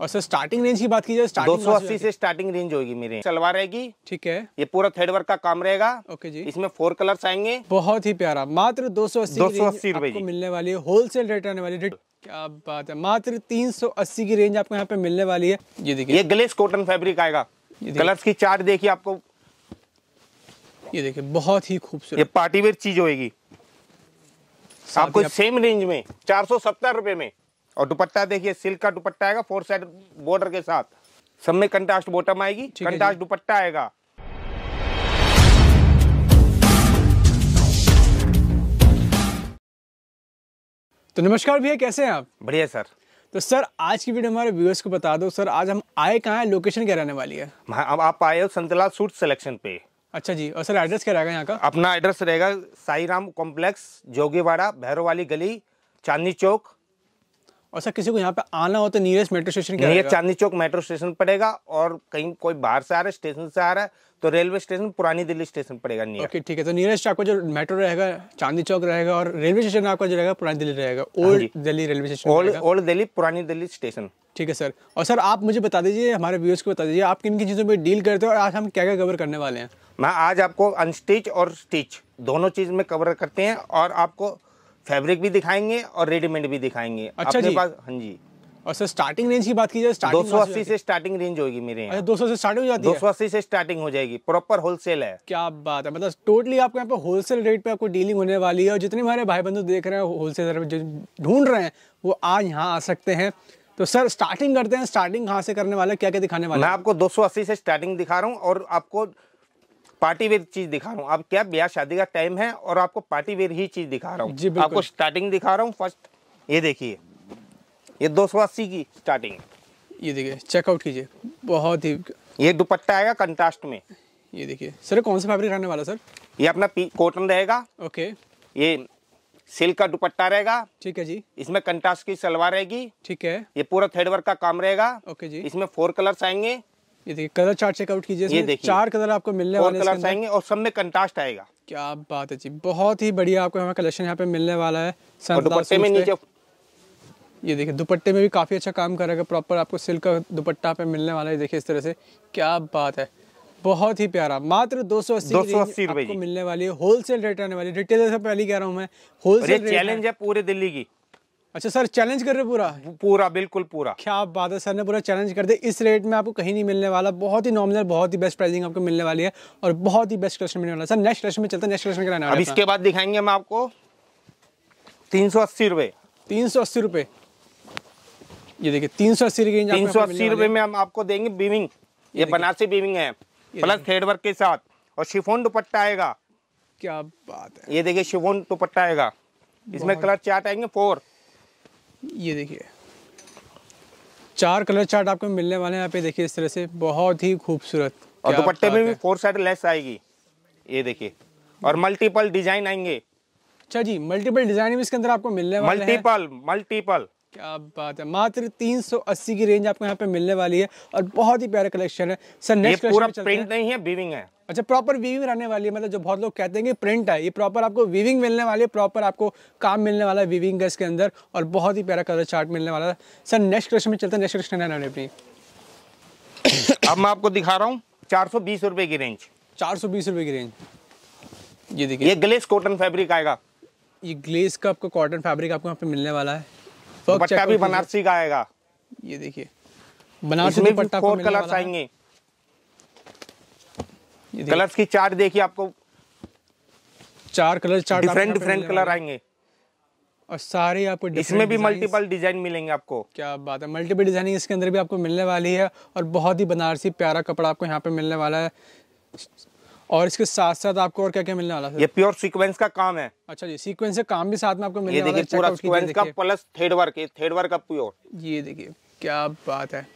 और sir starting range की बात की जाए दो सौ अस्सी से स्टार्टिंग रेंज होगी मेरे सलवार रहेगी ठीक है ये पूरा थर्ड वर्क का काम रहेगा ओके जी इसमें फोर कलर्स आएंगे बहुत ही प्यारा मात्र दो सौ अस्सी रुपए की मिलने वाली है होलसेल रेट आने वाली रेट क्या बात है मात्र 380 की रेंज आपको यहाँ पे मिलने वाली है ये देखिए ये ग्लेस कॉटन फैब्रिक आएगा कलर्स की चार्ट देखिए आपको ये देखिए बहुत ही खूबसूरत ये पार्टीवेयर चीज होगी आपको सेम रेंज में चार सौ सत्तर रुपए में और दुपट्टा देखिए सिल्क का दुपट्टा आएगा फोर साइड बॉर्डर के साथ सब में कंट्रास्ट बॉटम आएगी कंट्रास्ट दुपट्टा आएगा तो नमस्कार भैया कैसे हैं आप बढ़िया सर तो सर आज की वीडियो हमारे व्यूअर्स को बता दो सर आज हम आए कहाँ हैं लोकेशन क्या रहने वाली है हाँ, अब आप आए हो संतला सूट सिलेक्शन पे अच्छा जी और सर एड्रेस क्या रहेगा यहाँ का अपना एड्रेस रहेगा साईराम कॉम्प्लेक्स जोगीवाड़ा भैरोवाली गली चांदनी चौक और सर किसी को यहाँ पे आना हो तो नियरेस्ट मेट्रो स्टेशन क्या चांदनी चौक मेट्रो स्टेशन पड़ेगा और कहीं कोई बाहर से आ रहा है स्टेशन से आ रहा है तो रेलवे स्टेशन पुरानी दिल्ली स्टेशन पड़ेगा नियर ओके ठीक है तो नियरेस्ट आपको जो मेट्रो रहेगा चांदनी चौक रहेगा और रेलवे स्टेशन आपका जो रहेगा पुरानी दिल्ली रहेगा ओल्ड हाँ Delhi railway station old Delhi पुरानी दिल्ली स्टेशन ठीक है सर और सर आप मुझे बता दीजिए हमारे व्यूअर्स को बता दीजिए आप किन किन चीज़ों पर डील करते हो और आज हम क्या क्या कवर करने वाले हैं मैं आज आपको अनस्टिच और स्टिच दोनों चीज़ में कवर करते हैं और आपको फैब्रिक भी दिखाएंगे और रेडीमेड भी दिखाएंगे अच्छा जी पास हाँ जी और सर स्टार्टिंग रेंज की बात की जाए दो सौ अस्सी से स्टार्टिंग रेंज होगी मेरे यहाँ अच्छा, दो सौ से स्टार्टिंग हो जाती है दो सौ अस्सी से स्टार्टिंग हो जाएगी प्रॉपर होलसेल है क्या बात है मतलब टोटली आपके यहाँ पे होलसेल रेट पे आपको डीलिंग होने वाली है और जितने हमारे भाई बंधु देख रहे हैं होलसेल जो ढूंढ रहे हैं वो आज यहाँ आ सकते हैं तो सर स्टार्टिंग करते हैं स्टार्टिंग कहाँ से करने वाले क्या क्या दिखाने वाले मैं आपको 280 से स्टार्टिंग दिखा रहा हूँ और आपको पार्टी वेयर चीज दिखा रहा हूँ आप क्या ब्याह शादी का टाइम है और आपको पार्टी वेयर ही चीज दिखा रहा हूँ आपको स्टार्टिंग दिखा रहा हूँ फर्स्ट ये देखिए ये दो सौ अस्सी की स्टार्टिंग ये देखिए चेकआउट कीजिए बहुत ही ये दुपट्टा आएगा कंट्रास्ट में ये देखिए सर कौन सा फैब्रिक रहने वाला सर ये अपना कॉटन रहेगा ओके ये सिल्क का दुपट्टा रहेगा ठीक है जी इसमें कंट्रास्ट की सलवार रहेगी ठीक है ये पूरा थर्ड वर्क का काम रहेगा ओके जी इसमें फोर कलर्स आएंगे ये देखिए कलर चार्ट चेकआउट कीजिए ये देखिए चार कलर आपको मिलने वाले कलर आएंगे और सब में कंट्रास्ट आएगा क्या बात है जी बहुत ही बढ़िया आपको हमारा कलेक्शन यहाँ पे मिलने वाला है में नीचे ये देखिए दुपट्टे में भी काफ़ी अच्छा काम करेगा प्रॉपर आपको सिल्क का दुपट्टा पे मिलने वाला है देखिए इस तरह से क्या बात है बहुत ही प्यारा मात्र दो सौ अस्सी आपको मिलने वाली है होलसेल रेट आने वाली रिटेलर से पहले कह रहा हूँ मैं होलसेल चैलेंज है पूरे दिल्ली की अच्छा सर चैलेंज कर रहे पूरा पूरा बिल्कुल पूरा क्या बात है सर ने पूरा चैलेंज कर दिया इस रेट में आपको कहीं नहीं मिलने वाला बहुत ही नॉमिनल बहुत ही बेस्ट प्राइसिंग आपको मिलने वाली है और बहुत ही बेस्ट कलेक्शन मिलने वाला सर नेक्स्ट कलेक्शन में चलते नेक्स्ट कलेक्शन कराना अब इसके बाद दिखाएंगे हम आपको तीन सौ अस्सी रुपये तीन सौ अस्सी रुपये ये देखिए तीन सौ अस्सी रेंज तीन सौ अस्सी रुपये में हम आपको देंगे बीविंग ये बनारसी बीविंग है प्लस थ्रेड वर्क के साथ और शिफोन दुपट्टा आएगा क्या बात है ये देखिए शिफोन दुपट्टा आएगा इसमें कलर चार्ट आएंगे फोर ये देखिए चार कलर चार्ट आपको मिलने वाले हैं यहाँ पे देखिए इस तरह से बहुत ही खूबसूरत और दुपट्टे में भी फोर साइड लेस आएगी ये देखिए और मल्टीपल डिजाइन आएंगे अच्छा जी मल्टीपल डिजाइन भी इसके अंदर आपको मिलने वाले मल्टीपल मल्टीपल क्या बात है मात्र 380 की रेंज आपको यहाँ पे मिलने वाली है और बहुत ही प्यारा कलेक्शन है सर नेक्स्ट पूरा प्रिंट नहीं है बीविंग है अच्छा प्रॉपर वीविंग रहने वाली है मतलब जो बहुत लोग कहते हैं कि प्रिंट है ये प्रॉपर आपको वीविंग मिलने वाली है प्रॉपर आपको काम मिलने वाला है वीविंग का इसके अंदर और बहुत ही प्यारा कलर चार्ट मिलने वाला है सर नेक्स्ट क्वेश्चन में चलते हैं नेक्स्ट क्वेश्चन है अपनी अब मैं आपको दिखा रहा हूँ चार की रेंज चार की रेंज ये देखिए ये ग्लेस कॉटन फैब्रिक आएगा ये ग्लेस का आपको कॉटन फैब्रिक आपको यहाँ पे मिलने वाला है भी बनारसी का आएगा ये देखिए बनारसी पट्टा कलर आएंगे कलर्स की चार्ट देखिए आपको चार कलर चार डिफरेंट डिफरेंट कलर आएंगे और सारे आपको इसमें भी मल्टीपल डिजाइन मिलेंगे आपको क्या बात है मल्टीपल डिजाइनिंग इसके अंदर भी आपको मिलने वाली है और बहुत ही बनारसी प्यारा कपड़ा आपको यहाँ पे मिलने वाला है और इसके साथ साथ आपको और क्या क्या मिलने वाला है ये प्योर सीक्वेंस का काम है अच्छा जी सीक्वेंस का काम भी साथ में आपको मिलने वाला है पूरा सीक्वेंस का plus thread work thread work का प्योर ये देखिए क्या बात है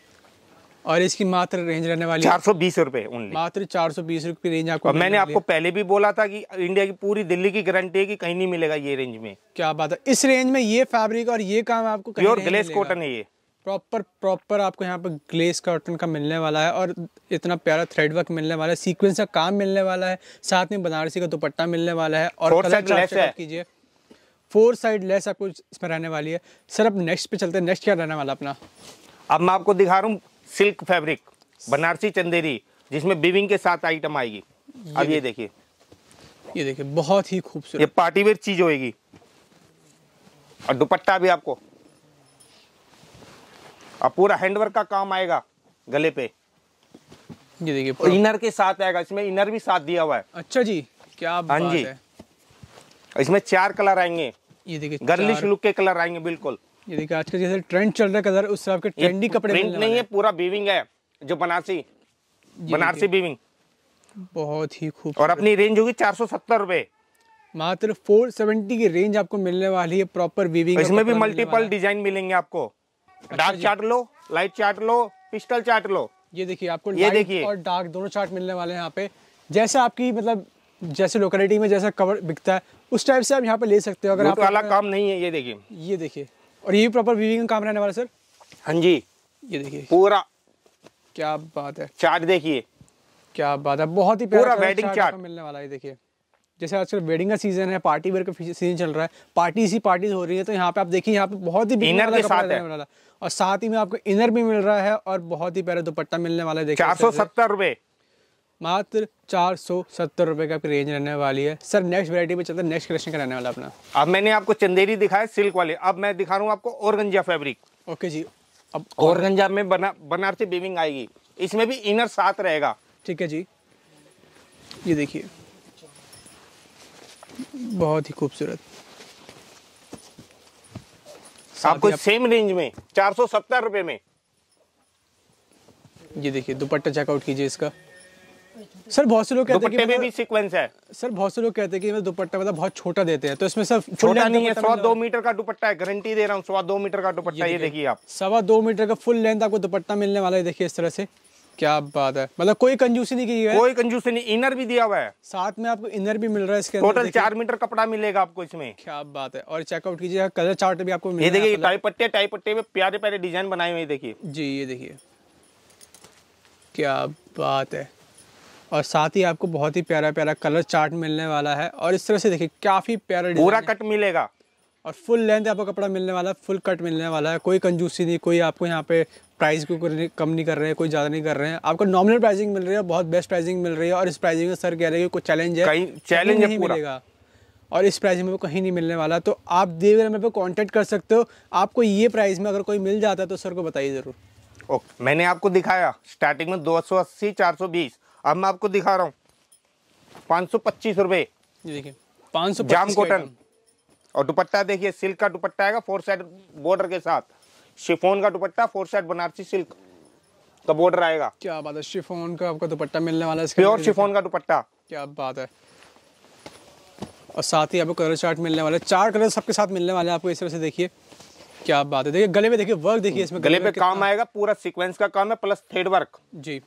और इसकी मात्र रेंज रहने वाली चार सौ बीस रुपए मात्र चार सौ बीस रुपए रेंज आपको मैंने आपको पहले भी बोला था कि इंडिया की पूरी दिल्ली की गारंटी है कि कहीं नहीं मिलेगा ये रेंज में क्या बात है इस रेंज में ये फैब्रिक और ये काम आपको प्योर ग्लेस कॉटन है ये प्रॉपर प्रॉपर आपको यहाँ पर ग्लेस कॉटन का मिलने वाला है और इतना प्यारा थ्रेड वर्क मिलने वाला है सीक्वेंस का काम मिलने वाला है साथ में बनारसी का दुपट्टा मिलने वाला है और कीजिए फोर साइड लेस आपको इसमें रहने वाली है सर अब नेक्स्ट पे चलते हैं नेक्स्ट क्या रहने वाला अपना अब मैं आपको दिखा रहा हूँ सिल्क फैब्रिक बनारसी चंदेरी जिसमें बिविंग के साथ आइटम आएगी अब ये देखिए ये देखिए बहुत ही खूबसूरत ये पार्टीवेयर चीज होएगी और दुपट्टा भी आपको और पूरा हैंडवर्क का काम आएगा गले पे ये देखिए इनर के साथ आएगा इसमें इनर भी साथ दिया हुआ है अच्छा जी क्या हाँ जी इसमें चार कलर आएंगे ये देखिए गर्लिश लुक के कलर आएंगे बिल्कुल ये देखिए आजकल जैसे ट्रेंड चल रहा है कलर उस हिसाब के ट्रेंडी कपड़े ट्रेंड नहीं है पूरा बीविंग है जो बनारसी बनारसी बीविंग बहुत ही खूब और अपनी रेंज होगी चार सौ सत्तर रूपए मात्र फोर सेवेंटी की रेंज आपको मिलने वाली है प्रॉपर बीविंग इसमें भी मल्टीपल डिजाइन मिलेंगे आपको डार्क अच्छा चार्ट लो लाइट चार्ट लो पिस्टल चार्ट लो ये देखिए आपको ये देखिए और डार्क दोनों चार्ट मिलने वाले हैं यहाँ पे जैसे आपकी मतलब जैसे लोकेलिटी में जैसा कवर बिकता है उस टाइप से आप यहाँ पे ले सकते हो अगर आप वाला तो काम नहीं है ये देखिए ये देखिए और ये प्रॉपर वीविंग का काम रहने वाला सर हाँ जी ये देखिए पूरा क्या बात है चार्ट देखिए क्या बात है बहुत ही प्यारा वेडिंग चार्ट मिलने वाला है देखिए जैसे आजकल वेडिंग का सीजन है पार्टी वेयर का सीजन चल रहा है पार्टी ही पार्टीज हो रही है तो यहाँ पे आप देखिए यहाँ पे बहुत ही इनर के साथ है और साथ ही में आपको इनर भी मिल रहा है और बहुत ही प्यारा दुपट्टा मिलने वाला है देखिए चार सौ सत्तर रुपए मात्र चार सौ सत्तर रुपये का रेंज रहने वाली है सर नेक्स्ट वैरायटी में चलते नेक्स्ट कलेक्शन का रहने वाला अपना अब मैंने आपको चंदेरी दिखाया सिल्क वाले अब मैं दिखा रहा हूँ आपको औरगंजा फैब्रिक ओके जी अब औरगंजा में बना बनारसी बीविंग आएगी इसमें भी इनर साथ रहेगा ठीक है जी ये देखिए बहुत ही खूबसूरत आपको आप... सेम रेंज में चार सौ सत्तर रुपये में ये देखिए दुपट्टा चेकआउट कीजिए इसका सर बहुत से लोग कहते हैं कि मतलब भी सीक्वेंस है सर बहुत से लोग कहते हैं कि मतलब दुपट्टा मतलब बहुत छोटा देते हैं तो इसमें सर छोटा नहीं है सवा दो मीटर का दुपट्टा है गारंटी दे रहा हूँ सवा दो मीटर का दुपट्टा ये देखिए आप सवा दो मीटर का फुल लेंथ आपको दुपट्टा मिलने वाला है देखिए इस तरह से क्या बात है मतलब कोई कंजूसी नहीं की है कोई कंजूसी नहीं इनर भी दिया हुआ है साथ में आपको इनर भी मिल रहा है इसके टोटल चार मीटर कपड़ा मिलेगा आपको इसमें क्या बात है और चेकआउट कीजिएगा कलर चार्ट भी आपको ये देखिए टाई पट्टे टाई पट्टे में प्यारे प्यारे डिजाइन बनाए हुए देखिए जी ये देखिए क्या बात है और साथ ही आपको बहुत ही प्यारा प्यारा कलर चार्ट मिलने वाला है और इस तरह से देखिए काफ़ी प्यारा पूरा कट मिलेगा और फुल लेंथ आपको कपड़ा मिलने वाला है फुल कट मिलने वाला है कोई कंजूसी नहीं कोई आपको यहाँ पे प्राइस को कम नहीं कर रहे हैं कोई ज़्यादा नहीं कर रहे हैं आपको नॉर्मल प्राइसिंग मिल रही है बहुत बेस्ट प्राइसिंग मिल रही है और इस प्राइसिंग में सर कह रहे हैं कोई चैलेंज है चैलेंज तो नहीं मिलेगा और इस प्राइस में कहीं नहीं मिलने वाला तो आप देवी मेरे पे कांटेक्ट कर सकते हो आपको ये प्राइस में अगर कोई मिल जाता है तो सर को बताइए ज़रूर ओके मैंने आपको दिखाया स्टार्टिंग में दो सौ अस्सी चार सौ बीस अब मैं आपको दिखा रहा हूँ पाँच सौ पच्चीस रुपए पाँच सौ जाम कॉटन और दुपट्टा देखिए सिल्क का दुपट्टा आएगा फोर साइड बॉर्डर के साथ शिफोन का dupatta four side Banarasi silk का बॉर्डर आएगा क्या बात है शिफोन का आपका दुपट्टा मिलने वाला है प्योर शिफोन का दुपट्टा क्या बात है और साथ ही आपको कलर चार्ट मिलने वाला है चार कलर सबके साथ मिलने वाले आपको इस तरह से देखिए क्या बात है देखिए गले में देखिए वर्क देखिए इसमें गले, गले पे काम आएगा पूरा सीक्वेंस का काम है प्लस थ्रेड वर्क जी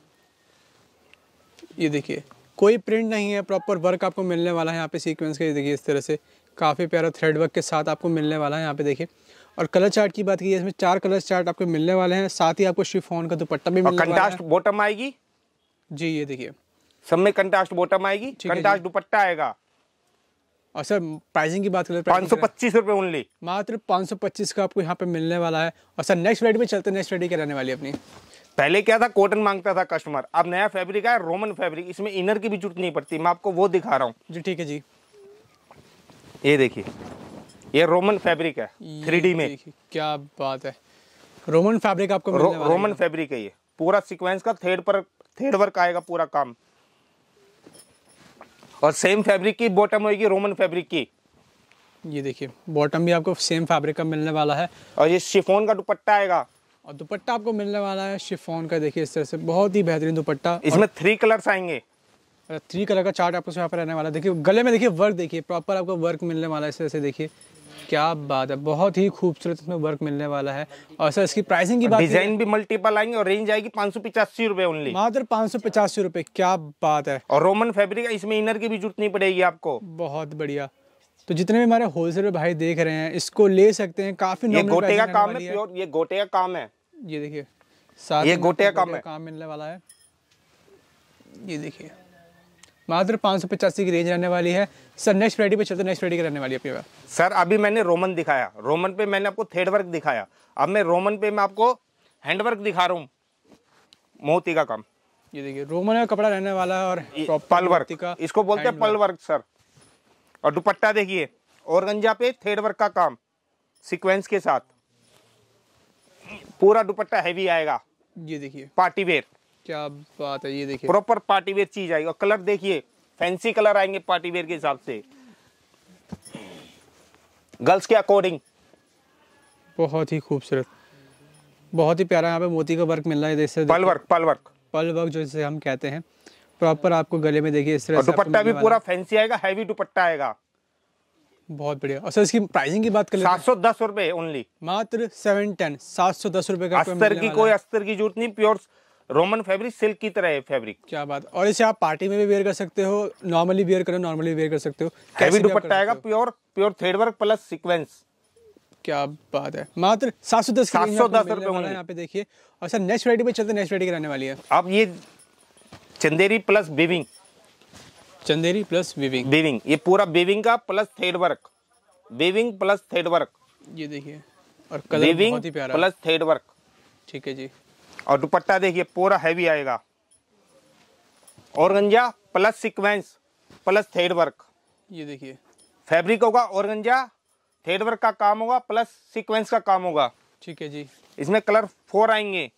ये देखिए कोई प्रिंट नहीं है प्रॉपर वर्क आपको मिलने वाला है यहाँ पे सीक्वेंस का ये देखिए इस तरह से काफ़ी प्यारा थ्रेड वर्क के साथ आपको मिलने वाला है यहाँ पे देखिए और कलर चार्ट की बात की इसमें चार कलर चार्ट आपको मिलने वाले हैं साथ ही आपको शिफोन का दुपट्टा भी मिलने वाला है बॉटम आएगी जी ये देखिए सब में कंटास्ट बॉटम आएगी कंटास्ट दुपट्टा आएगा और सर प्राइसिंग की बात करें पाँच सौ पच्चीस रुपये ओनली मात्र पाँच सौ पच्चीस का आपको यहाँ पे मिलने वाला है और सर नेक्स्ट रेडी पे चलते हैं नेक्स्ट रेडी के रहने वाली अपनी पहले क्या था कॉटन मांगता था कस्टमर अब नया फैब्रिक है रोमन फैब्रिक इसमें इनर की भी जरूरत नहीं पड़ती मैं आपको वो दिखा रहा हूँ जी ठीक है जी ये देखिए ये रोमन फैब्रिक है थ्री में क्या बात है रोमन फैब्रिक आपको रो, रोमन फैब्रिक है ये पूरा सीक्वेंस का थ्रेड पर थ्रेड वर्क आएगा पूरा काम और सेम फैब्रिक की बॉटम होगी रोमन फैब्रिक की ये देखिए बॉटम भी आपको सेम फैब्रिक का मिलने वाला है और ये शिफोन का दुपट्टा आएगा और दुपट्टा आपको मिलने वाला है शिफोन का देखिए इस तरह से बहुत ही बेहतरीन दुपट्टा इसमें थ्री कलर्स आएंगे थ्री कलर का चार्ट आपको यहाँ पर रहने वाला है देखिए गले में देखिए वर्क देखिए प्रॉपर आपको वर्क मिलने वाला है इस तरह से देखिए क्या बात है बहुत ही खूबसूरत इसमें वर्क मिलने वाला है और सर इसकी प्राइसिंग की बात डिजाइन भी मल्टीपल आएंगे और रेंज आएगी पाँच सौ पचासी रूपए ओनली मात्र पाँच सौ पचासी रुपए क्या बात है और रोमन फैब्रिक इसमें इनर की भी जरूरत नहीं पड़ेगी आपको बहुत बढ़िया तो जितने भी हमारे होलसेल भाई देख रहे हैं इसको ले सकते हैं काफी ये गोटे का काम है प्योर ये गोटे का काम है ये देखिए ये गोटिया काम है काम मिलने वाला है ये देखिए मात्र पाँच सौ पचासी की रेंज रहने वाली है सर नेक्स्ट फ्राइडे पे चलते नेक्स्ट फ्राइडे की रहने वाली है सर अभी मैंने रोमन दिखाया रोमन पे मैंने आपको थेड वर्क दिखाया अब मैं रोमन पे मैं आपको हैंड वर्क दिखा रहा हूँ मोती का काम ये देखिए रोमन का कपड़ा रहने वाला है और पल वर्क इसको बोलते हैं पल वर्क सर और दुपट्टा देखिए और पे थेड वर्क का काम सिक्वेंस के साथ पूरा दुपट्टा हैवी आएगा ये देखिए पार्टी वेयर क्या बात है ये देखिए प्रॉपर पार्टी वेयर चीज आएगी और कलर देखिए फैंसी कलर आएंगे पार्टी वेयर के हिसाब से गर्ल्स के अकॉर्डिंग बहुत ही खूबसूरत बहुत ही प्यारा यहाँ पे मोती का वर्क मिल रहा है जैसे पल वर्क पल वर्क पल वर्क जो हम कहते हैं प्रॉपर आपको गले में देखिए इस तरह दुपट्टा भी पूरा फैंसी आएगा हैवी दुपट्टा आएगा बहुत बढ़िया और सर इसकी प्राइसिंग की बात करें सात सौ दस रुपए ओनली मात्र सेवन टेन सात सौ दस रुपए का अस्तर की कोई अस्तर की जरूरत नहीं प्योर रोमन फैब्रिक सिल्क की तरह है फैब्रिक क्या बात और इसे आप पार्टी में भी वेयर कर सकते हो नॉर्मली वेयर करो नॉर्मली वेयर कर सकते हो हैवी दुपट्टा आएगा pure pure thread work plus sequence क्या बात है मात्र सात सौ दस सात सौ दस रुपए यहाँ पे देखिए और सर नेक्स्ट वरायटी पे चलते नेक्स्ट वरायटी रहने वाली है आप ये Chanderi plus weaving Chanderi plus weaving weaving ये पूरा बीविंग का plus thread work weaving plus thread work ये देखिए और कलर बहुत ही प्यारा प्लस थ्रेड वर्क ठीक है जी और दुपट्टा देखिए पूरा हैवी आएगा और organza plus sequence plus thread work ये देखिए फैब्रिक होगा और गंजा थ्रेड वर्क का काम होगा प्लस सिक्वेंस का काम होगा ठीक है जी इसमें कलर फोर आएंगे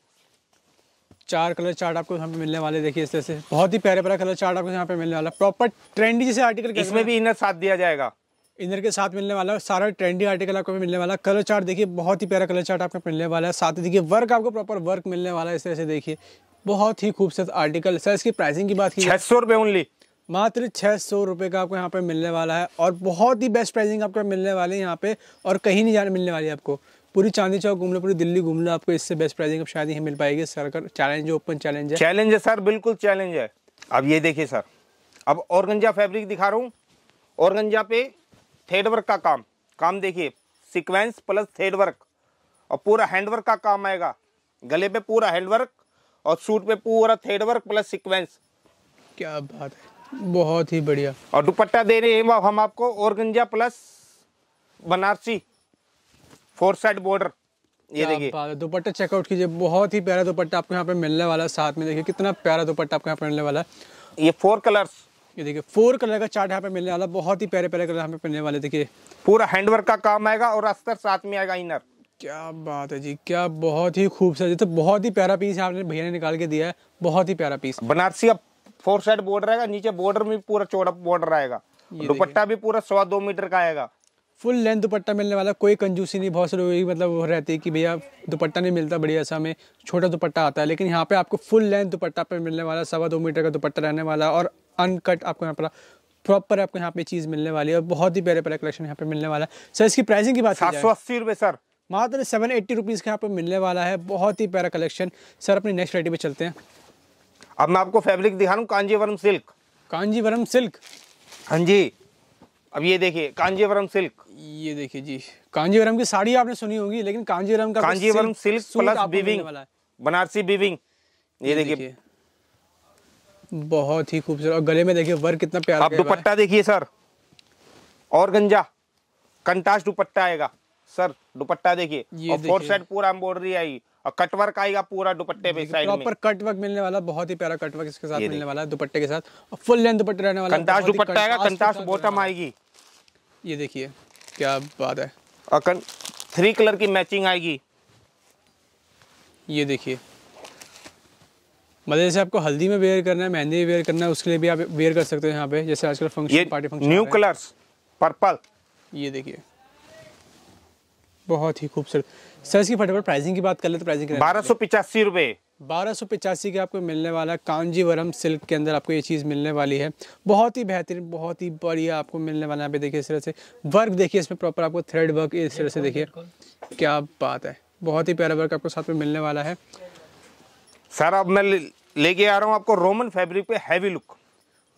चार कलर चार्ट आपको यहाँ पे मिलने वाले देखिए इस तरह से बहुत ही प्यारे प्यारा कलर चार्ट आपको यहाँ पे मिलने वाला प्रॉपर ट्रेंडी जैसे आर्टिकल इसमें भी इनर साथ दिया जाएगा इनर के साथ मिलने वाला सारा ट्रेंडी आर्टिकल आपको मिलने वाला कलर चार्ट देखिए बहुत ही प्यारा कलर चार्ट आपको मिलने वाला है साथ ही देखिए वर्क आपको प्रॉपर वर्क मिलने वाला है इस तरह से देखिए बहुत ही खूबसूरत आर्टिकल सर इसकी प्राइसिंग की बात की छह सौ रुपये ओनली मात्र छः सौ रुपये का आपको यहाँ पे मिलने वाला है और बहुत ही बेस्ट प्राइसिंग आपको मिलने वाली है यहाँ पे और कहीं नहीं जाने मिलने वाली है आपको पूरी चांदी चौक घूम लो पूरी दिल्ली घूम लो आपको इससे बेस्ट प्राइसिंग अब शायद ही मिल पाएगी सर का चैलेंज ओपन चैलेंज है चैलेंज है सर बिल्कुल चैलेंज है अब ये देखिए सर अब औरगंजा फैब्रिक दिखा रहा हूँ औरगंजा पे थेडवर्क का काम काम देखिए सिक्वेंस प्लस थेडवर्क और पूरा हैंडवर्क का काम आएगा गले पे पूरा हैंडवर्क और सूट पे पूरा थेडवर्क प्लस सिक्वेंस क्या बात है बहुत ही बढ़िया और दुपट्टा दे रहे हैं हम आपको organza plus Banarasi four side border ये देखिए दुपट्टा चेकआउट कीजिए बहुत ही प्यारा दुपट्टा आपको यहाँ पे मिलने वाला है साथ में देखिए कितना प्यारा दुपट्टा आपको यहाँ पे मिलने वाला है ये फोर कलर्स ये देखिए फोर कलर का चार्ट यहाँ पे मिलने वाला बहुत ही प्यारे प्यारे कलर यहाँ पे मिलने वाले देखिए पूरा हैंडवर्क का काम आएगा और अस्तर साथ में आएगा इनर क्या बात है जी क्या बहुत ही खूबसूरत तो बहुत ही प्यारा पीस आपने भैया ने निकाल के दिया है बहुत ही प्यारा पीस बनारसी अब फोर साइड बॉर्डर आएगा नीचे बॉर्डर में पूरा चौड़ा बॉर्डर आएगा दुपट्टा भी पूरा सवा दो मीटर का आएगा फुल लेंथ दुपट्टा मिलने वाला कोई कंजूसी नहीं बहुत से लोग मतलब वो रहती है कि भैया दुपट्टा नहीं मिलता बढ़िया सा हमें छोटा दुपट्टा आता है लेकिन यहाँ पे आपको फुल लेंथ दुपट्टा पे मिलने वाला सवा दो मीटर का दुपट्टा रहने वाला और अनकट आपको यहाँ पर प्रॉपर आपको यहाँ पे चीज़ मिलने वाली है और बहुत ही प्यारे प्यारे कलेक्शन यहाँ पे मिलने वाला है सर इसकी प्राइसिंग की बात सात सौ अस्सी रुपये सर मात्र सेवन एट्टी रुपीज़ का यहाँ पे मिलने वाला है बहुत ही प्यारा कलेक्शन सर अपनी नेक्स्ट वेराइटी पे चलते हैं अब मैं आपको फैब्रिक दिखा रहा हूँ कांजीवरम सिल्क कांजीवरम सिल्क हाँ जी अब ये देखिए कांजीवरम सिल्क ये देखिए जी कांजीवरम की साड़ी आपने सुनी होगी लेकिन कांजीवरम का Kanjeevaram silk plus weaving Banarasi weaving ये, देखिए बहुत ही खूबसूरत और गले में देखिए वर्क कितना प्यारा आप दुपट्टा देखिए सर और गंजा कंटास्ट दुपट्टा आएगा सर दुपट्टा देखिए और फोर साइड पूरा एम्ब्रॉयडरी आएगी और कटवर्क आएगा पूरा दुपट्टे पे साइड में प्रॉपर कटवर्क मिलने वाला बहुत ही प्यारा कटवर्क इसके साथ मिलने वाला है दुपट्टे के साथ और फुल लेंथ दुपट्टे रहने वाला कंटास दुपट्टा आएगा कंटास बॉटम आएगी ये देखिए क्या बात है और थ्री कलर की मैचिंग आएगी ये देखिए मतलब जैसे आपको हल्दी में वेयर करना है मेहंदी में वेयर करना है उसके लिए भी आप वेयर कर सकते हो यहाँ पे जैसे आजकल function party function new colours purple ये देखिए बहुत ही खूबसूरत सर इसकी फटाफट प्राइसिंग की बात कर ले तो प्राइसिंग बारह सौ पिचासी रुपये बारह सौ पिचासी के आपको मिलने वाला है कांजीवरम सिल्क के अंदर आपको ये चीज़ मिलने वाली है बहुत ही बेहतरीन बहुत ही बढ़िया आपको मिलने वाला है यहाँ पे देखिए इस तरह से वर्क देखिए इसमें प्रॉपर आपको थ्रेड वर्क इस तरह से देखिए क्या बात है बहुत ही प्यारा वर्क आपको साथ में मिलने वाला है सर अब मैं लेके आ रहा हूँ आपको रोमन फैब्रिक पे हैवी लुक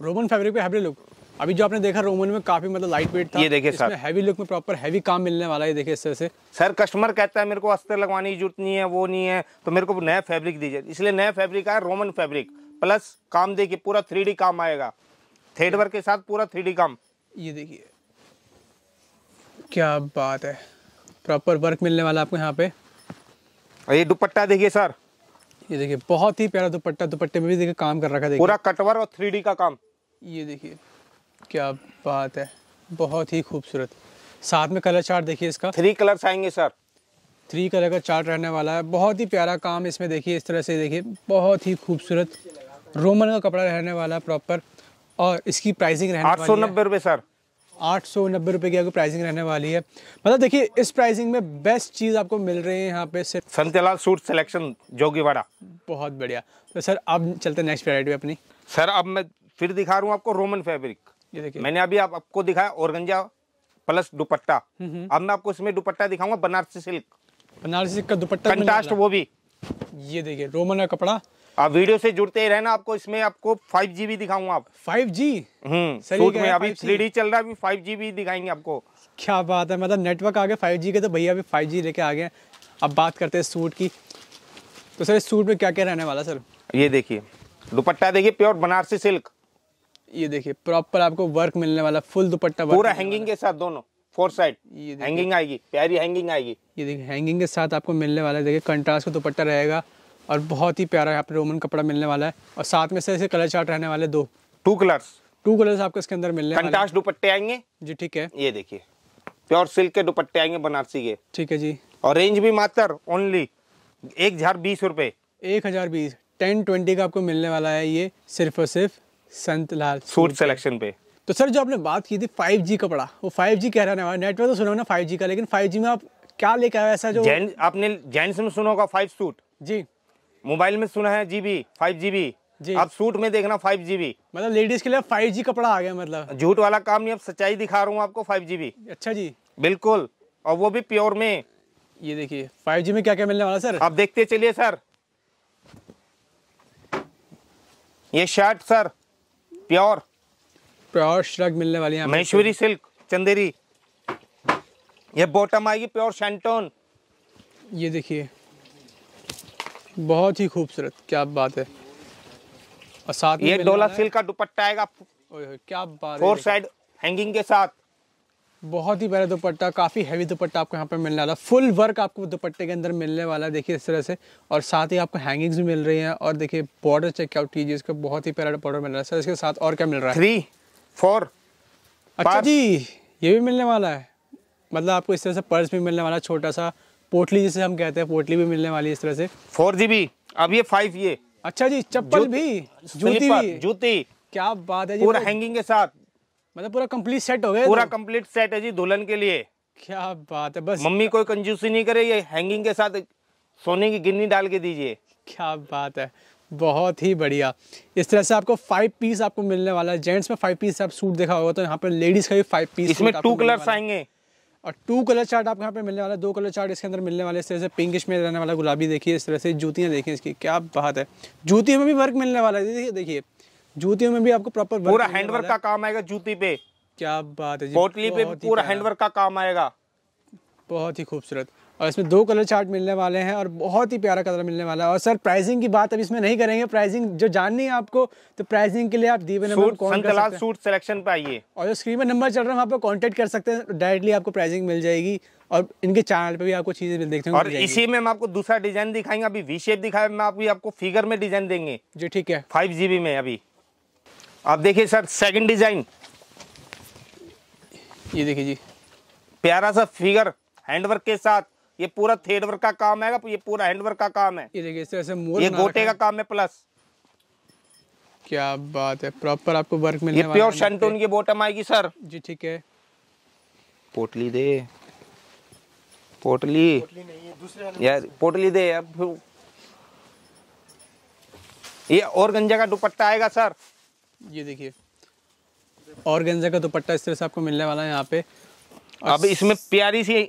रोमन फैब्रिक पे हैवी लुक अभी जो आपने देखा रोमन में काफी मतलब लाइट वेट था ये देखिए सर हैवी लुक में प्रॉपर हैवी काम मिलने वाला है देखिए इस तरह से सर कस्टमर कहता है मेरे को अस्तर लगवाने की जरूरत नहीं है वो नहीं है तो मेरे को नया फैब्रिक दीजिए इसलिए नया फैब्रिक आया रोमन फैब्रिक प्लस काम देखिए पूरा थ्री काम आएगा थ्रेड वर्क के साथ पूरा थ्री काम ये देखिए क्या बात है प्रॉपर वर्क मिलने वाला आपको यहाँ पे ये दुपट्टा देखिए सर ये देखिए बहुत ही प्यारा दुपट्टा दुपट्टे में भी देखिए काम कर रखा है पूरा कटवर और थ्री का काम ये देखिए क्या बात है बहुत ही खूबसूरत साथ में कलर चार्ट देखिए इसका थ्री कलर्स आएंगे सर थ्री कलर का चार्ट रहने वाला है बहुत ही प्यारा काम इसमें देखिए इस तरह से देखिए बहुत ही खूबसूरत रोमन का कपड़ा रहने वाला है प्रॉपर और इसकी प्राइसिंग रहने आठ सौ नब्बे रुपये सर आठ सौ नब्बे रुपये की आपको प्राइसिंग रहने वाली है मतलब देखिए इस प्राइसिंग में बेस्ट चीज़ आपको मिल रही है यहाँ पे सिर्फ संतलाल सूट सिलेक्शन जोगीवाड़ा बहुत बढ़िया तो सर अब चलते नेक्स्ट वेराइटी अपनी सर अब मैं फिर दिखा रहा हूँ आपको रोमन फैब्रिक ये देखिए मैंने अभी आप, आपको दिखाया औरगंजा प्लस दुपट्टा हम्म, हम्म। अब मैं आपको इसमें दुपट्टा दिखाऊंगा बनारसी सिल्क बनारसी सिल्क का दुपट्टा कंट्रास्ट वो भी ये देखिए रोमन का कपड़ा आप वीडियो से जुड़ते ही रहना आपको इसमें आपको फाइव जी भी दिखाऊंगा आप फाइव जी सूट में अभी थ्री डी चल रहा है अभी फाइव जी भी दिखाएंगे आपको क्या बात है मतलब नेटवर्क आ गया फाइव जी के तो भैया अभी फाइव जी लेके आ गए अब बात करते हैं सूट की तो सर इस सूट में क्या क्या रहने वाला सर ये देखिए दुपट्टा देखिए प्योर बनारसी सिल्क ये देखिए प्रॉपर आपको वर्क मिलने वाला फुल दुपट्टा पूरा हैंगिंग के साथ दोनों फोर साइड हैंगिंग आएगी प्यारी हैंगिंग आएगी ये देखिए हैंगिंग के साथ आपको मिलने वाला है देखिए कंट्रास्ट का दुपट्टा रहेगा और बहुत ही प्यारा यहाँ पे रोमन कपड़ा मिलने वाला है और साथ में से ऐसे कलर चार्ट रहने वाले दो टू कलर्स टू कलर्स आपको इसके अंदर मिलने कंट्रास्ट दुपट्टे आएंगे जी ठीक है ये देखिए प्योर सिल्क के दुपट्टे आएंगे बनारसी के ठीक है जी और रेंज भी मात्र ओनली एक हजार बीस रूपए एक हजार बीस टेन ट्वेंटी का आपको मिलने वाला है ये सिर्फ और सिर्फ संत लाल सूट सिलेक्शन पे तो सर जो आपने बात की थी फाइव जी का पड़ा वो फाइव जी कह रहा है नेटवर्क तो सुना ना फाइव जी का लेकिन फाइव जी में आप क्या लेके आया ऐसा जो जेन, आपने जेंट्स में सुना होगा फाइव सूट जी मोबाइल में सुना है G B five G B G आप सूट में देखना फाइव जी बी मतलब लेडीज के लिए फाइव जी कपड़ा आ गया मतलब झूठ वाला काम नहीं अब सच्चाई दिखा रहा हूँ आपको फाइव जी बी अच्छा जी बिल्कुल और वो भी प्योर में ये देखिए फाइव जी में क्या क्या मिलने वाला सर आप देखते चलिए सर ये shirt sir pure pure shrug मिलने वाली है महेश्वरी सिल्क चंदेरी ये बॉटम आएगी प्योर शैंटोन ये देखिए बहुत ही खूबसूरत क्या बात है और साथ ये डोला सिल्क का दुपट्टा आएगा क्या बात फोर साइड हैंगिंग के साथ बहुत ही बड़ा दुपट्टा काफ़ी हैवी दुपट्टा आपको यहाँ पर मिलने वाला फुल वर्क आपको दुपट्टे के अंदर मिलने वाला है देखिए इस तरह से और साथ ही आपको हैंगिंग्स भी मिल रही हैं और देखिए बॉर्डर आउट कीजिए इसका बहुत ही प्यारा बॉर्डर मिल रहा है सर इसके साथ और क्या मिल रहा है थ्री फोर अच्छा जी ये भी मिलने वाला है मतलब आपको इस तरह से पर्स भी मिलने वाला छोटा सा पोटली जिसे हम कहते हैं पोटली भी मिलने वाली है इस तरह से फोर जी अब ये फाइव ये अच्छा जी चप्पल भी जूती भी जूती क्या बात है जी पूरा हैंगिंग के साथ मतलब पूरा कंप्लीट सेट हो गया पूरा कंप्लीट तो? सेट है जी दुल्हन के लिए क्या बात है बस मम्मी कोई कंजूसी नहीं करे ये हैंगिंग के साथ सोने की गिन्नी डाल के दीजिए क्या बात है बहुत ही बढ़िया इस तरह से आपको फाइव पीस आपको मिलने वाला है जेंट्स में फाइव पीस आप सूट देखा होगा तो यहाँ पर लेडीज का भी फाइव पीस इसमें टू कलर्स आएंगे और टू कलर चार्ट आपको यहाँ पे मिलने वाला है दो कलर चार्ट इसके अंदर मिलने वाले इस तरह से पिंकिश में रहने वाला गुलाबी देखिए इस तरह से जूतियाँ देखिए इसकी क्या बात है जूतियों में भी वर्क मिलने वाला है देखिए देखिए जूतियों में भी आपको प्रॉपर पूरा हैंडवर्क का काम आएगा जूती पे क्या बात है पोटली पे पूरा हैंडवर्क का काम आएगा बहुत ही खूबसूरत और इसमें दो कलर चार्ट मिलने वाले हैं और बहुत ही प्यारा कलर मिलने वाला है और सर प्राइसिंग की बात अब इसमें नहीं करेंगे प्राइसिंग जो जाननी है आपको तो प्राइसिंग के लिए आप दीवे नंबर कौन सूट सिलेक्शन पे आइए और जो स्क्रीन पर नंबर चल रहा है वहाँ पर कॉन्टेक्ट कर सकते हैं डायरेक्टली आपको प्राइसिंग मिल जाएगी और इनके चैनल पे भी आपको चीजें देखते हैं और इसी में हम आपको दूसरा डिजाइन दिखाएंगे अभी वी शेप दिखाएंगे मैं आपको फिगर में डिजाइन देंगे जी ठीक है फाइव में अभी आप देखिए सर सेकंड डिजाइन ये देखिए जी प्यारा सा फिगर हैंडवर्क के साथ ये पूरा थ्रेड वर्क का काम है ये पूरा हैंडवर्क का काम है ये देखिए ऐसे ये गोटे का काम है प्लस क्या बात है प्रॉपर आपको वर्क मिलने ये प्योर शंटून की बॉटम आएगी सर जी ठीक है पोटली दे पोटली, पोटली नहीं यार पोटली दे अब ये और गंजा का दुपट्टा आएगा सर ये देखिए और गेंजा का दुपट्टा इस तरह से आपको मिलने वाला है यहाँ पे अब इसमें प्यारी सी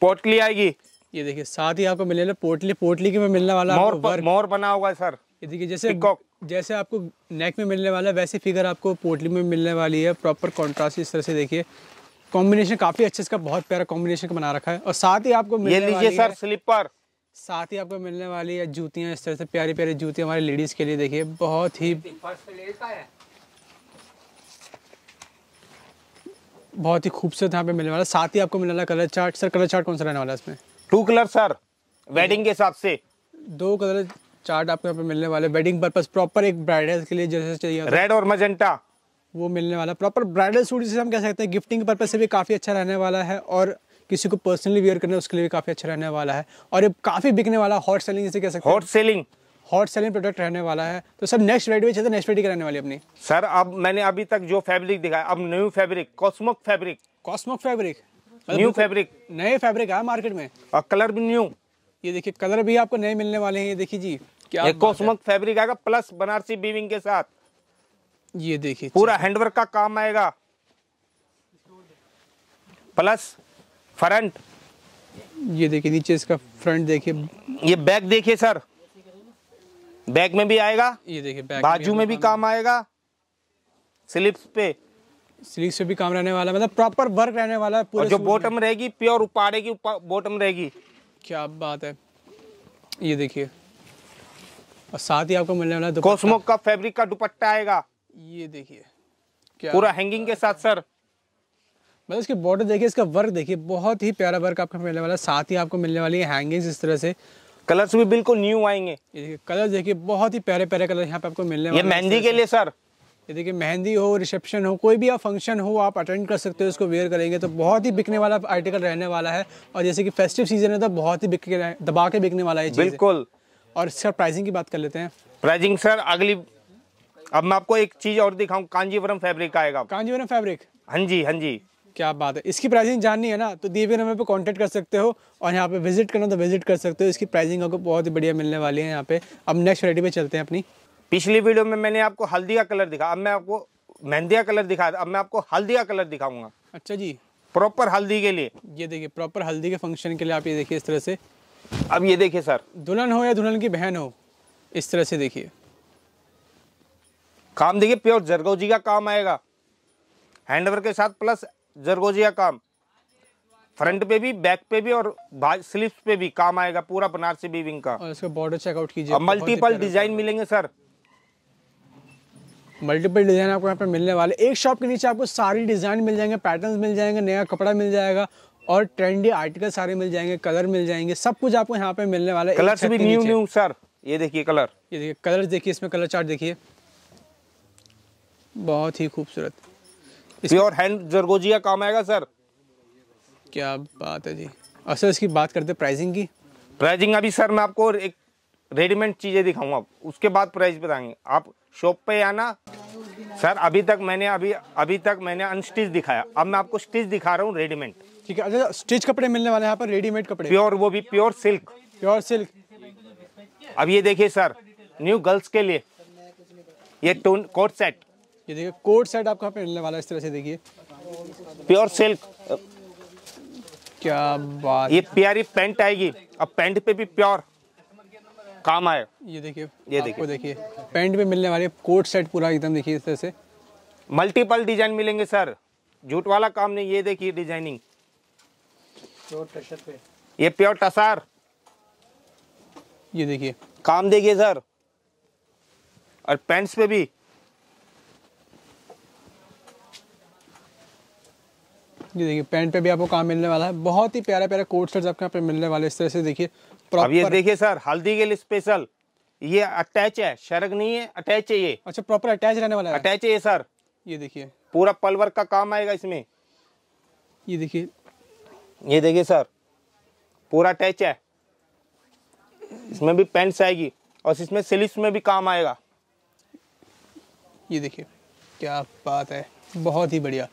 पोटली आएगी ये देखिए साथ ही आपको मिलेगा पोटली पोटली के में मिलने वाला मोर मोर बना होगा सर ये देखिए जैसे जैसे आपको नेक में मिलने वाला है वैसे फिगर आपको पोटली में मिलने वाली है प्रॉपर कॉन्ट्रास्ट इस तरह से देखिए कॉम्बिनेशन काफ़ी अच्छे इसका बहुत प्यारा कॉम्बिनेशन का बना रखा है और साथ ही आपको ये लीजिए सर स्लीपर साथ ही आपको मिलने वाली है जूतियाँ इस तरह से प्यारी प्यारी जूती हमारी लेडीज़ के लिए देखिए बहुत ही बहुत ही खूबसूरत यहाँ पे मिलने वाला साथ ही आपको मिलने वाला colour chart sir colour chart कौन सा रहने वाला है इसमें टू कलर सर वेडिंग के हिसाब से दो कलर चार्ट आपको यहाँ पे मिलने वाले वेडिंग पर्पज प्रॉपर एक ब्राइडल के लिए जैसे चाहिए रेड और मजेंटा वो मिलने वाला प्रॉपर ब्राइडल सूट जिसे हम कह सकते हैं गिफ्टिंग पर्पज से भी काफ़ी अच्छा रहने वाला है और किसी को पर्सनली वेयर करना उसके लिए भी काफ़ी अच्छा रहने वाला है और ये काफ़ी बिकने वाला हॉट सेलिंग जैसे कह सकते हैं hot selling hot selling product रहने वाला है तो सर नेक्स्ट वेराइटी चाहिए नेक्स्ट वेराइटी रहने वाली अपनी सर अब मैंने अभी तक जो फैब्रिक दिखाया अब न्यू फैब्रिक कॉस्मोक फैब्रिक कॉस्मोक फैब्रिक न्यू फैब्रिक नए फैब्रिक है मार्केट में और कलर भी न्यू ये देखिए कलर भी आपको नए मिलने वाले हैं ये देखिए जी क्या कॉस्मोक फैब्रिक आएगा प्लस बनारसी बीविंग के साथ ये देखिए पूरा हैंडवर्क का काम आएगा प्लस फ्रंट ये देखिए नीचे इसका फ्रंट देखिए ये बैक देखिए सर बैक में भी आएगा ये देखिए बैक बाजू में भी काम आएगा स्लिप्स पे स्लिप्स पे भी काम रहने वाला मतलब प्रॉपर वर्क रहने वाला है पूरे और जो बॉटम रहेगी प्योर उपाड़े की बॉटम रहेगी क्या बात है ये देखिए और साथ ही आपको मिलने वाला है कॉस्मो का फैब्रिक का दुपट्टा आएगा ये देखिए पूरा हैंगिंग के साथ सर मतलब इसके बॉर्डर देखिए इसका वर्क देखिए बहुत ही प्यारा वर्क आपको मिलने वाला है साथ ही आपको मिलने वाली है हैंगिंग्स इस तरह से कलर्स भी बिल्कुल न्यू आएंगे कलर देखिए बहुत ही प्यारे प्यारे कलर यहाँ पे आपको मिलने वाले मेहंदी के लिए सर ये देखिए मेहंदी हो रिसेप्शन हो कोई भी आप फंक्शन हो आप अटेंड कर सकते हो इसको वेयर करेंगे तो बहुत ही बिकने वाला आर्टिकल रहने वाला है और जैसे कि फेस्टिव सीजन है तो बहुत ही बिक दबा के बिकने वाला है बिल्कुल और सर प्राइसिंग की बात कर लेते हैं प्राइसिंग सर अगली अब मैं आपको एक चीज और दिखाऊँ कांजीवरम फेब्रिक आएगा कांजीवरम फेब्रिक हाँ जी हाँ जी क्या बात है इसकी प्राइसिंग जाननी है ना तो दिए हुए नंबर पर कांटेक्ट कर सकते हो और यहाँ पे विजिट करना तो विजिट कर सकते हो इसकी प्राइसिंग आपको बहुत ही बढ़िया मिलने वाली है यहाँ पे अब नेक्स्ट वरायटी पे चलते हैं अपनी पिछली वीडियो में मैंने आपको हल्दी का कलर दिखा अब मैं आपको मेहंदी का कलर दिखा अब मैं आपको हल्दी का कलर दिखाऊंगा अच्छा जी प्रॉपर हल्दी के लिए ये देखिए प्रॉपर हल्दी के फंक्शन के लिए आप ये देखिए इस तरह से अब ये देखिए सर दुल्हन हो या दुल्हन की बहन हो इस तरह से देखिए काम देखिए प्योर जरगोजी का काम आएगा हैंडवर्क के साथ प्लस जरगोजिया काम फ्रंट पे भी बैक पे भी और स्लीव्स पे भी काम आएगा पूरा बनारसी बीविंग का बॉर्डर चेकआउट कीजिए मल्टीपल डिजाइन मिलेंगे सर मल्टीपल डिज़ाइन आपको यहाँ पर मिलने वाले एक शॉप के नीचे आपको सारी डिज़ाइन मिल जाएंगे पैटर्न्स मिल जाएंगे नया कपड़ा मिल जाएगा और ट्रेंडी आर्टिकल सारे मिल जाएंगे कलर मिल जाएंगे सब कुछ आपको यहाँ पे मिलने वाला है कलर भी न्यू न्यू सर ये देखिए कलर ये देखिए कलर देखिए इसमें कलर चार्ट देखिए बहुत ही खूबसूरत प्योर हैंड जरगोजिया काम आएगा सर क्या बात है जी और सर इसकी बात करते प्राइसिंग की प्राइसिंग अभी सर मैं आपको एक रेडीमेड चीज़ें दिखाऊंगा उसके बाद प्राइस बताएंगे आप शॉप पे आना सर अभी तक मैंने अभी अभी तक मैंने अनस्टिच दिखाया अब मैं आपको स्टिच दिखा रहा हूँ रेडीमेड ठीक है अच्छा स्टिच कपड़े मिलने वाले हैं यहाँ पर रेडीमेड कपड़े प्योर वो भी प्योर सिल्क प्योर सिल्क अब ये देखिए सर न्यू गर्ल्स के लिए ये टोन कोट सेट ये देखिए कोट सेट आपका मिलने वाला इस तरह से देखिए प्योर सिल्क क्या बात ये प्यारी पेंट आएगी अब पेंट पे भी प्योर काम आए ये देखिए ये देखिए देखिए पेंट पे मिलने वाले कोट सेट पूरा एकदम देखिए इस तरह से मल्टीपल डिजाइन मिलेंगे सर झूठ वाला काम नहीं ये देखिए डिजाइनिंग ये प्योर टसार ये देखिए काम देखिए सर और पेंट्स पे भी ये देखिए पैंट पे भी आपको काम मिलने वाला है बहुत ही प्यारा प्यारा कोट शर्ट आपके यहाँ पे मिलने वाले इस तरह से देखिए अब ये देखिए सर हल्दी के लिए स्पेशल ये अटैच है शरक नहीं है अटैच है ये अच्छा प्रॉपर अटैच रहने वाला है अटैच है ये सर ये देखिए पूरा पलवर का काम आएगा इसमें ये देखिए ये देखिए सर पूरा अटैच है इसमें भी पेंट्स आएगी और इसमें सिलिप्स में भी काम आएगा ये देखिए क्या बात है बहुत ही बढ़िया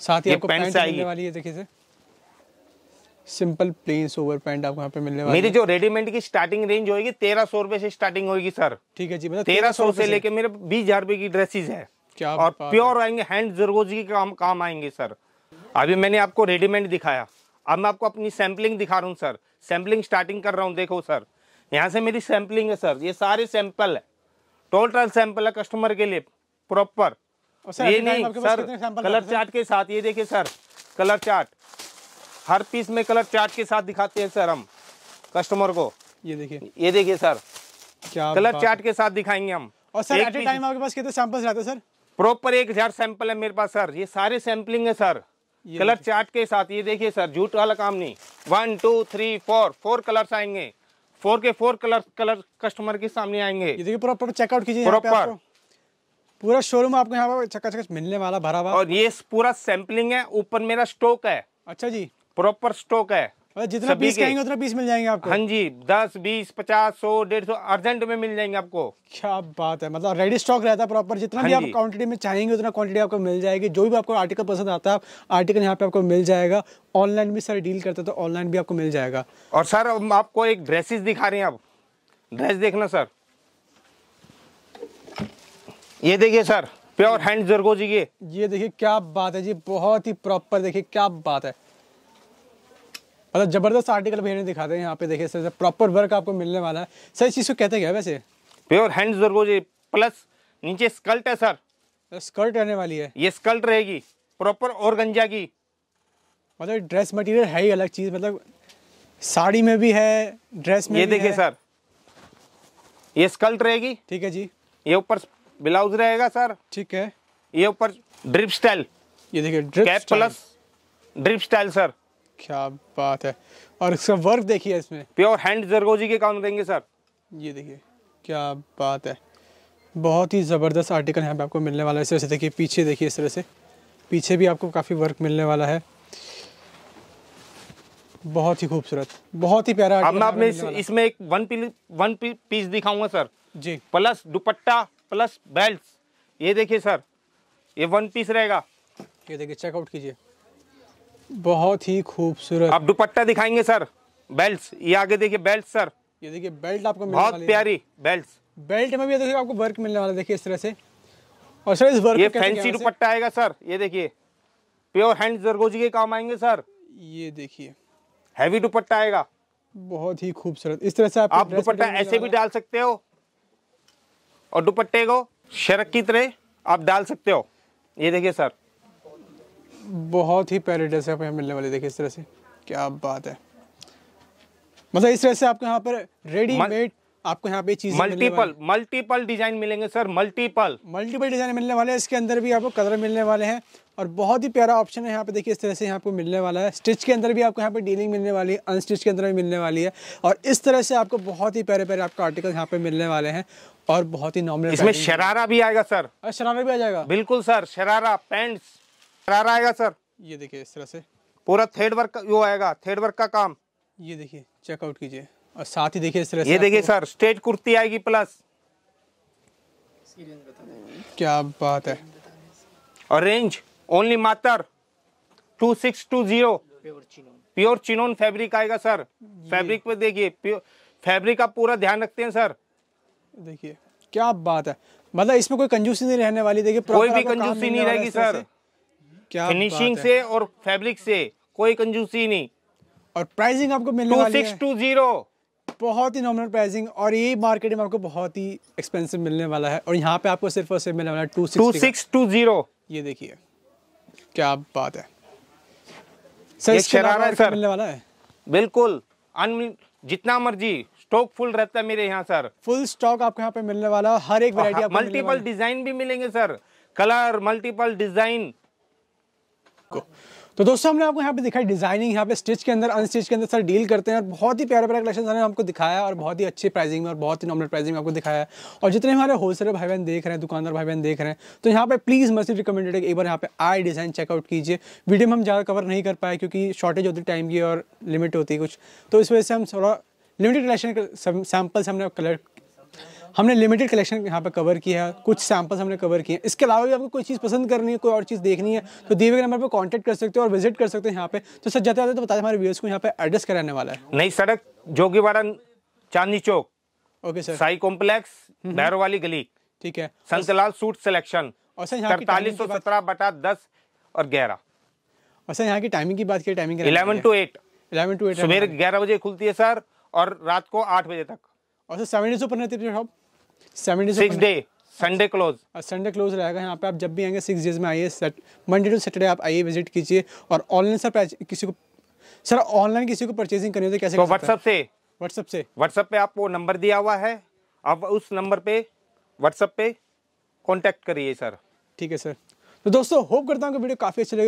साथ ही आपको पैंट मिलने वाली है देखिए से सिंपल प्लेन सोवर पैंट आपको यहाँ पे मिलने वाली मेरी जो रेडीमेड की स्टार्टिंग रेंज होगी तेरह सौ रूपये से स्टार्टिंग होगी सर ठीक है जी मतलब तेरह सौ से लेके मेरे बीस हजार रूपए की ड्रेसेस है क्या और प्योर आएंगे हैंड जरगोजी के काम काम आएंगे सर अभी मैंने आपको रेडीमेड दिखाया अब मैं आपको अपनी सैम्पलिंग दिखा रहा हूँ सर सैम्पलिंग स्टार्टिंग कर रहा हूँ देखो सर यहाँ से मेरी सैम्पलिंग है सर ये सारे सैंपल है टोटल सैंपल है कस्टमर के लिए प्रॉपर सर ये नहीं सर कलर चार्ट के साथ ये देखिए सर कलर चार्ट हर पीस में कलर चार्ट के साथ दिखाते हैं सर हम कस्टमर को ये देखिए ये देखिए सर क्या कलर चार्ट के साथ दिखाएंगे हम और सर टाइम आपके पास कितने सैंपल्स रहते हैं सर प्रॉपर एक हजार सैंपल है मेरे पास सर ये सारे सैंपलिंग है सर कलर चार्ट के साथ ये देखिए सर झूठ वाला काम नहीं one two three four four colours आएंगे फोर के फोर कलर कलर कस्टमर के सामने आएंगे ये देखिए प्रॉपर चेकआउट कीजिए प्रॉपर पूरा शोरूम आपको यहाँ पर चक्का चक्का मिलने वाला भरा हुआ और ये पूरा सैम्पलिंग है ऊपर मेरा स्टॉक है अच्छा जी प्रॉपर स्टॉक है मतलब जितना पीस कहेंगे उतना पीस मिल जाएंगे आपको हाँ जी दस बीस पचास सौ डेढ़ सौ अर्जेंट में मिल जाएंगे आपको क्या बात है मतलब रेडी स्टॉक रहता है प्रॉपर जितना भी हाँ आप क्वांटिटी में चाहेंगे उतना क्वांटिटी आपको मिल जाएगी जो भी आपको आर्टिकल पसंद आता है आर्टिकल यहाँ पे आपको मिल जाएगा ऑनलाइन भी सर डील करते तो ऑनलाइन भी आपको मिल जाएगा और सर आपको एक ड्रेसेस दिखा रहे हैं आप ड्रेस देखना सर ये देखिए सर प्योर हैंड जरगोजी के ये देखिए क्या बात है जी बहुत ही प्रॉपर देखिए क्या बात है मतलब जबरदस्त आर्टिकल भैया ने दिखाते हैं यहाँ पे देखिए सर प्रॉपर वर्क आपको मिलने वाला है सर इस चीज़ को कहते क्या वैसे प्योर हैंड जरगोजी प्लस नीचे स्कर्ट है सर स्कर्ट रहने वाली है ये स्कर्ट रहेगी प्रॉपर और गंजा की मतलब ड्रेस मटेरियल है ही अलग चीज़ मतलब साड़ी में भी है ड्रेस में ये देखिए सर ये स्कर्ट रहेगी ठीक है जी ये ऊपर ब्लाउज रहेगा सर ठीक है ये ऊपर ड्रिप स्टाइल ये देखिए drip cap plus drip style sir क्या बात है और इसका वर्क देखिए इसमें प्योर हैंड जरगोजी के काम देंगे सर ये देखिए क्या बात है बहुत ही ज़बरदस्त आर्टिकल यहाँ पे आपको मिलने वाला है इस तरह से देखिए पीछे देखिए इस तरह से पीछे भी आपको काफ़ी वर्क मिलने वाला है बहुत ही खूबसूरत बहुत ही प्यारा अब मैं इसमें इस एक one P one P, piece दिखाऊंगा sir ji plus dupatta plus belt ये देखिए सर ये वन पीस रहेगा ये देखिए चेकआउट कीजिए बहुत ही खूबसूरत आप दुपट्टा दिखाएंगे सर बेल्ट ये आगे देखिए बेल्ट सर ये देखिए बेल्ट आपको मिलने बहुत प्यारी बेल्ट बेल्ट में भी देखिए आपको वर्क मिलने वाला देखिए इस तरह से और सर इस वर्क ये फैंसी दुपट्टा आएगा सर ये देखिए प्योर हैंड जरगोजी के काम आएंगे सर ये देखिए हैवी दुपट्टा आएगा बहुत ही खूबसूरत इस तरह से आप दुपट्टा ऐसे भी डाल सकते हो और दुपट्टे को शरक की तरह आप डाल सकते हो ये देखिए सर बहुत ही प्यारे ड्रेस यहाँ मिलने वाले देखिए इस तरह से क्या बात है मतलब इस तरह से आपके यहाँ पर रेडीमेड आपको यहाँ पे चीज मल्टीपल मल्टीपल डिजाइन मिलेंगे सर मल्टीपल मल्टीपल डिजाइन मिलने वाले हैं इसके अंदर भी आपको कलर मिलने वाले हैं और बहुत ही प्यारा ऑप्शन है यहाँ पे देखिए इस तरह से यहाँ पे मिलने वाला है स्टिच के अंदर भी आपको यहाँ पे डीलिंग मिलने वाली है अनस्टिच के अंदर भी मिलने वाली है और इस तरह से आपको बहुत ही प्यारे प्यारे आपका आर्टिकल यहाँ पे मिलने वाले हैं और बहुत ही नॉर्मल इसमें शरारा भी आएगा सर शरारा भी आ जाएगा बिल्कुल सर शरारा पेंट शरारा आएगा सर ये देखिए इस तरह से पूरा थ्रेड वर्क वो आएगा थ्रेड वर्क का काम ये देखिए चेकआउट कीजिए और साथ ही देखिए इस तरह ये देखिए सर स्टेज कुर्ती आएगी प्लस क्या बात है और रेंज ओनली मात्र two six two zero pure chinon fabric आएगा सर फैब्रिक पे देखिए फैब्रिक का पूरा ध्यान रखते हैं सर देखिए क्या बात है मतलब इसमें कोई कंजूसी नहीं रहने वाली देखिए कोई भी कंजूसी नहीं रहेगी सर क्या फिनिशिंग से और फैब्रिक से कोई कंजूसी नहीं और प्राइसिंग आपको मिलने वाली है टू सिक्स टू जीरो बहुत ही नॉमिनल प्राइसिंग और ये मार्केट में आपको बहुत ही एक्सपेंसिव मिलने वाला है और यहाँ पे आपको सिर्फ और सिर्फ मिलने वाला है two two six two zero ये देखिए क्या बात है सर शरारा सर मिलने वाला है बिल्कुल जितना मर्जी स्टॉक फुल रहता है मेरे यहाँ सर फुल स्टॉक आपको यहाँ पे मिलने वाला हर एक वैरायटी मल्टीपल डिजाइन भी मिलेंगे सर कलर मल्टीपल डिजाइन तो दोस्तों हमने आपको यहाँ पे दिखाई डिजाइनिंग यहाँ पे स्टिच के अंदर अनस्टिच के अंदर सर डील करते हैं और बहुत ही प्यारे प्यारे कलेक्शन हमने आपको दिखाया और बहुत ही अच्छी प्राइसिंग में और बहुत ही नॉर्मल प्राइसिंग में आपको दिखाया है और जितने हमारे होलसेलर भाई बहन देख रहे हैं दुकानदार भाई बहन देख रहे हैं तो यहाँ पर प्लीज़ मस्जिद रिकमेंडेड एक बार यहाँ पे आई डिज़ाइन चेकआउट कीजिए वीडियो में हम ज़्यादा कवर नहीं कर पाए क्योंकि शॉर्टेज होती टाइम की और लिमिट होती है कुछ तो इस वजह से हम थोड़ा लिमिटेड कलेक्शन सैम्पल्स हमने कलेक्ट हमने लिमिटेड कलेक्शन यहाँ पर कवर किया है कुछ सैम्पल्स हमने कवर किए हैं इसके अलावा भी आपको कोई चीज़ पसंद करनी है कोई और चीज़ देखनी है तो दिए गए नंबर पर कॉन्टैक्ट कर सकते हो और विजिट कर सकते हो यहाँ पे तो सर जाते जाते तो बताया हमारे व्यूअर्स को यहाँ पे एड्रेस कराने वाला है नई सड़क जोगीवाड़ा Chandni Chowk okay sir Sai complex हम्म, हम्म। भैरव वाली गली ठीक है संतलाल सूट सिलेक्शन और सर यहाँ तैतालीस सौ सत्रह बटा दस और ग्यारह और सर यहाँ की टाइमिंग की बात की timing eleven to eight eleven to eight सुबह ग्यारह बजे खुलती है सर और रात को आठ बजे तक और सर सेवन डेज ओपन रहती है shop seven days six day Sunday close Sunday close रहेगा यहाँ पे आप जब भी आएंगे सिक्स डेज में आइए मंडे टू सैटरडे आप आइए विजिट कीजिए और ऑनलाइन सर किसी को सर ऑनलाइन किसी को परचेजिंग करनी हो तो कैसे तो व्हाट्सअप से व्हाट्सएप से व्हाट्सएप पे आपको नंबर दिया हुआ है आप उस नंबर पे व्हाट्सएप पे कॉन्टेक्ट करिए सर ठीक है सर तो दोस्तों होप करता हूँ कि वीडियो काफ़ी अच्छी लगे